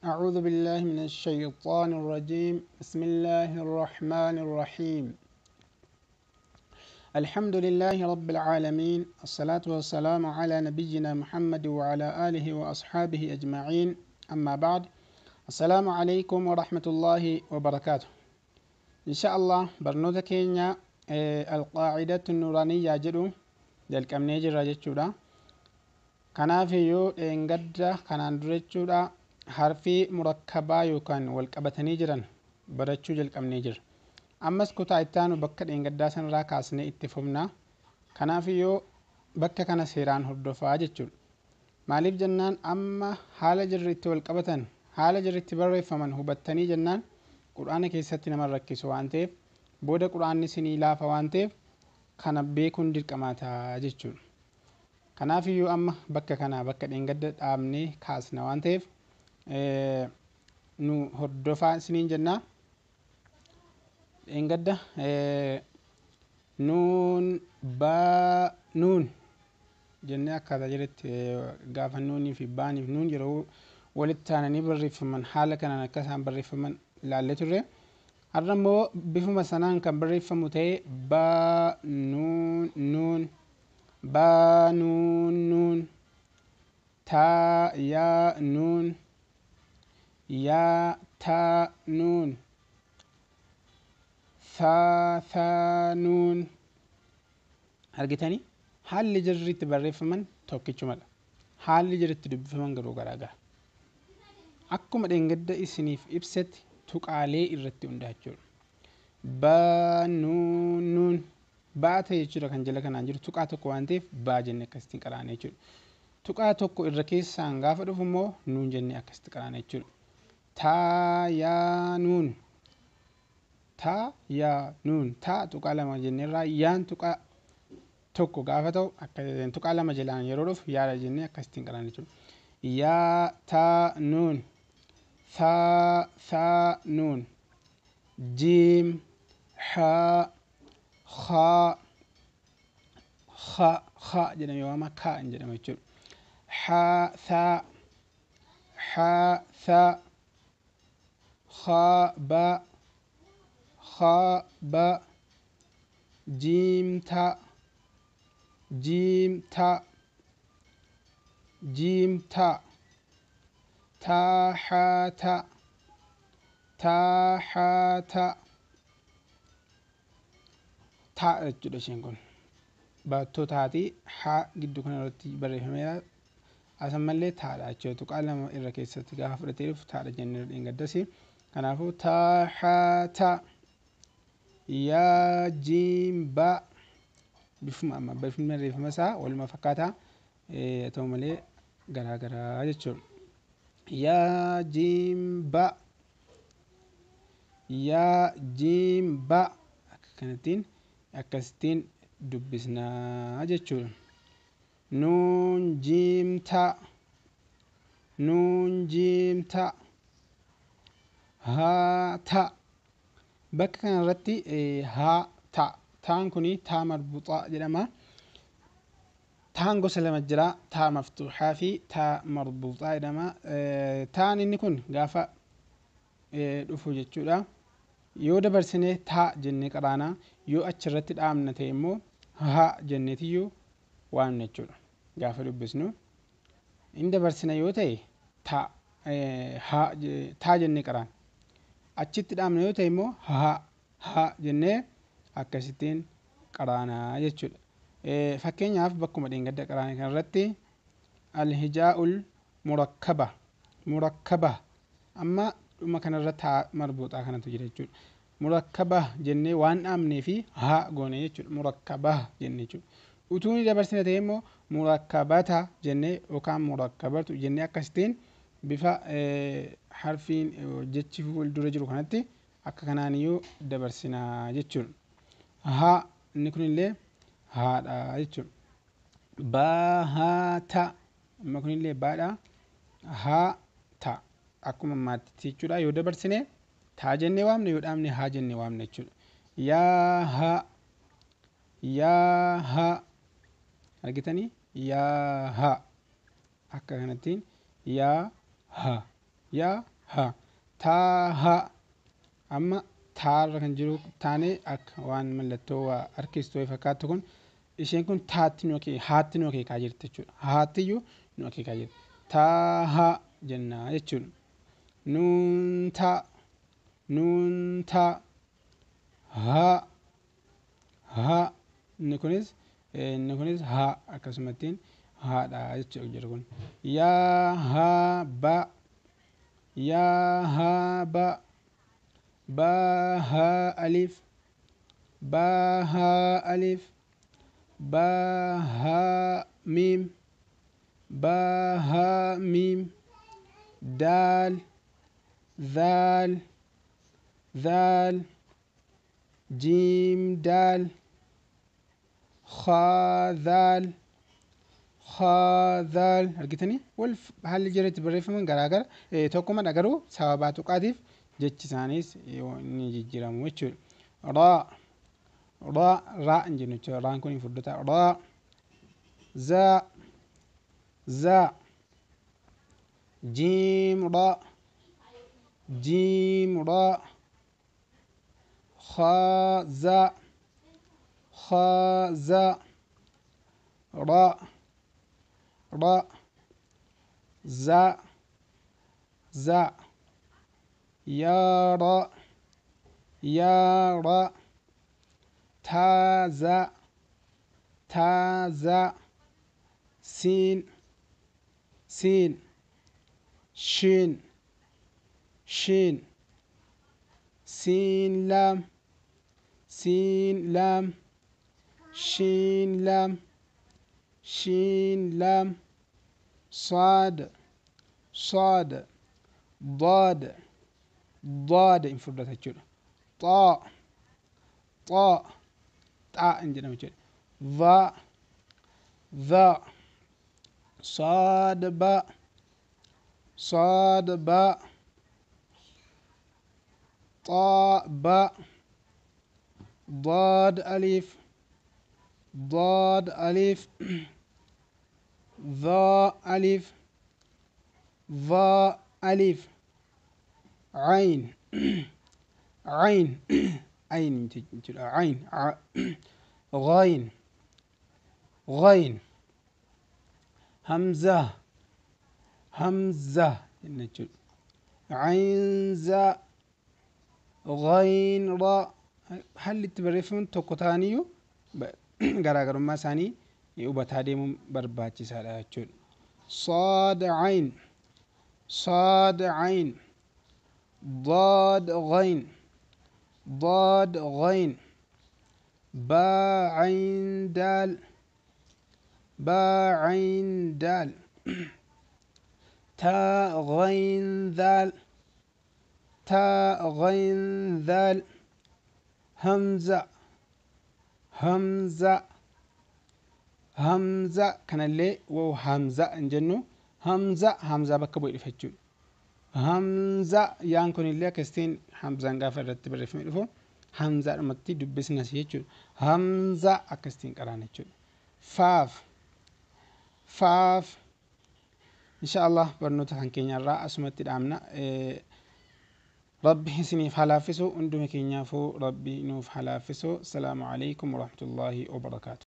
أعوذ بالله من الشيطان الرجيم بسم الله الرحمن الرحيم الحمد لله رب العالمين الصلاة والسلام على نبينا محمد وعلى آله وأصحابه أجمعين أما بعد السلام عليكم ورحمة الله وبركاته إن شاء الله برنوذكين إيه، القاعدة النورانية جدو jalqabnee jirra jechuudha kanaaf iyyuu dheengadda kanaan harfii murakkabaa yookaan wal qabatanii jiran barachuu jalqabnee jirra. Ammas kutaa ittaanu bakka dheengaddaa sanarraa kaasnee itti fufnaa. Kanaaf yoo bakka kana seeraan hordofaa jechuudha. Maaliif jennaan amma haala jirritti wal qabatan haala jirritti barreeffaman hubattanii jennaan quraana keessatti nama rakkisu waan ta'eef booda quraanni sinii laafa waan ta'eef kana beekuun dirqamaataa jechuudha. Kanaaf iyyuu amma bakka kana bakka dheengadda dhaabnee kaasna waan ta'eef Eh, nu hordofaa siniin jennaa engadda eh, nuun baa nuun jennee akkaataa jedhetti eh, gaafa nuunii fi baaniif nuun yeroo walitti taananii barreeffaman haala kanaan akka isaan barreeffaman ilaallee turre har'a immoo bifuma sanaan kan barreeffamu ta'e baa nuun nuun baa nuun nuun taa yaa nuun ያ ታ ኑን ሀል ጅሪት በሬፍመን ቶክቹ መለ ሀል ጅሪት ድብፍመን ገሮ ገራገራ አኩመ ደንገደ ኢስኒፍ ኢብሰት ቱቃሌ ኢረት እንዳቸው በኑኑን ባተ የችረ ከንጀለ ከናንጅር ቱቃ ተኮ ባጀነ ከስቲን ቀራኔችል ቱቃ ተኮ ኢረኬሳ አንጋፈ ደፉሞ ኑን ጀነ ያከስት taayaanuun taayaanuun taa tuqaa lama jenneerraa yaan tuqaa tokko gaafa ta'u akka tuqaa lama jalaan yeroo dhufu yaada jennee akkasittiin qalan jechuudha. Yaa taa nuun ثا ثا نون جيم حاء خاء خاء خاء جنا يوما كا جنا مجور حاء ثاء حاء ثاء خاب خاب جيم تا جيم تا جيم تا تا حا تا تا حا تا تا jechuudha isheen kun baattotaatii haa gidduu kana irratti barreeffameera asan mallee taadha jechuudha tuqaa lama irra keessatti gaafa fudhatee dhufu taadha jennee dheengaddasi. kanaafuu taaxaata yaa bifuma ama bifuma rifuma isaa waluma fakkaataa haa ta'u malee garaa garaa jechuudha yaa jiimbaa yaa jiimbaa akka kanattiin akkasittiin dubbisnaa jechuudha nuun jimta nuun jiimtaa haataa bakka kana irratti haataa taan kun taa marbuuxaa jedhama taan gosa lama jira taa maftuuxaa fi taa marbuuxaa jedhama taan inni kun gaafa dhufu jechuudha yoo dabarsinee taa jennee qaraana yoo achirratti dhaamna ta'e immoo haa jenneetiyyuu waamna jechuudha gaafa dubbisnu in dabarsina yoo ta'e taa jennee qaraana achitti dhaabna yoo ta'e immoo haa haa jennee akkasittiin qaraanaa jechuudha. E, fakkeenyaaf bakkuma dheengadda qaraanii kanarratti alhijaa'ul murakkaba murakkaba amma dhuma kanarratti haa marbuuxaa kanatu jira Murakkaba jennee waan dhaabnee fi haa goone jechuudha. Murakkaba jennee Utuu ni dabarsine ta'e immoo murakkabata jennee yookaan murakkabatu jennee akkasittiin bifa harfiin jechi fuuldura jiru kanatti akka kanaan iyyuu dabarsinaa jechuudha. Haa inni kunillee haadha jechuudha. Bahaata amma kunillee baadha. Haa ta akkuma maatitti jechuudha yoo dabarsine taa jennee waamna yoo dhaabne haa jennee waamna jechuudha. Yaa haa yaa haa argitanii yaa haa akka kanattiin yaa ha yaa ha taa ha amma taarra kan jiru taanee akka waan mallattoo waa harkistu fakkaattu kun isheen kun taatti nu akeeka haatti nu akeekaa jirti jechuudha haatti iyyuu nu akeekaa jirti taaha jenna jechuudha nuun taa nuun taa ha ha inni kunis inni kunis ha akkasumattiin هذا يتجرون يا ها با يا ها با با ها ألف با ها ألف با ها ميم با ها ميم دال ذال ذال جيم دال خا ذال haadhaan argitanii wal haalli jireetti barreeffaman garaa gara tokkuma dhagaruu sababaa tuqaatiif jechi isaaniis ni jijjiiramu jechuudha. Raa raa raa hin jennu jechuudha raan kun hin furdata raa zaa zaa jiim raa jiim raa خاء زاء خاء زاء راء ر ز ز تا ير تا تز سين سين شين شين سين لام سين لام شين لام شين لام صاد صاد ضاد ضاد انفردت هجوله طاء طاء طاء انجنا مجد ضاء ذا صاد باء صاد باء طاء باء ضاد ألف ضاد ألف ظا ألف ظا ألف عين عين عين عين غين غين همزة همزة عين زا غين را هل تبرفون توقتانيو غراغر ما ساني hubataa برباتي سالا jechuudha صاد عين صاد عين ضاد غين ضاد غين با عين دال با عين دال تا غين ذال تا غين ذال همزة همزة hamza kanallee woo hamza hin jennu hamza hamzaa bakka bu'e dhufe jechuudha hamza yaan kunillee akkasitiin hamzaan gaafa irratti barreeffame dhufu hamzaadhumatti dubbisnas jechuudha hamza akkasitiin qaraan jechuudha faaf faaf insha allah barnoota kan keenyarraa asumatti dhaamna ربي حسني فلافسو اندم فو ربي نوف حلافسو السلام عليكم ورحمة الله وبركاته